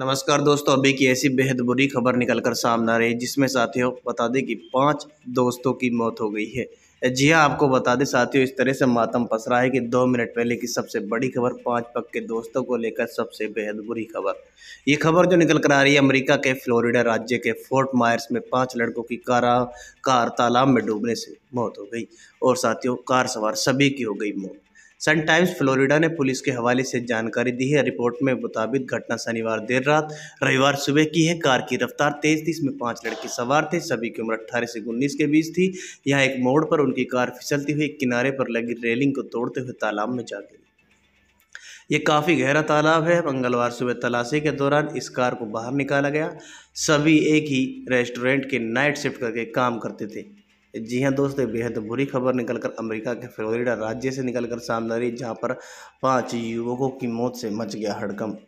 नमस्कार दोस्तों अभी की ऐसी बेहद बुरी खबर निकल कर सामने आ रही है जिसमें साथियों बता दें कि पांच दोस्तों की मौत हो गई है जी हाँ आपको बता दें साथियों इस तरह से मातम पसरा है कि दो मिनट पहले की सबसे बड़ी खबर पांच पक्के दोस्तों को लेकर सबसे बेहद बुरी खबर ये खबर जो निकल कर आ रही है अमरीका के फ्लोरिडा राज्य के फोर्ट मायर्स में पाँच लड़कों की कारा कार तालाब में डूबने से मौत हो गई और साथियों कार सवार सभी की हो गई मौत सन टाइम्स फ्लोरिडा ने पुलिस के हवाले से जानकारी दी है रिपोर्ट में मुताबिक घटना शनिवार देर रात रविवार सुबह की है कार की रफ्तार तेज थी इसमें पांच लड़के सवार थे सभी की उम्र अट्ठारह से उन्नीस के बीच थी यहाँ एक मोड़ पर उनकी कार फिसलती हुई किनारे पर लगी रेलिंग को तोड़ते हुए तालाब में जा गिरी ये काफ़ी गहरा तालाब है मंगलवार सुबह तलाशी के दौरान इस कार को बाहर निकाला गया सभी एक ही रेस्टोरेंट के नाइट शिफ्ट करके काम करते थे जी हाँ दोस्तों बेहद बुरी खबर निकलकर अमेरिका के फ्लोरिडा राज्य से निकलकर सामने आई जहाँ पर पांच युवकों की मौत से मच गया हड़कंप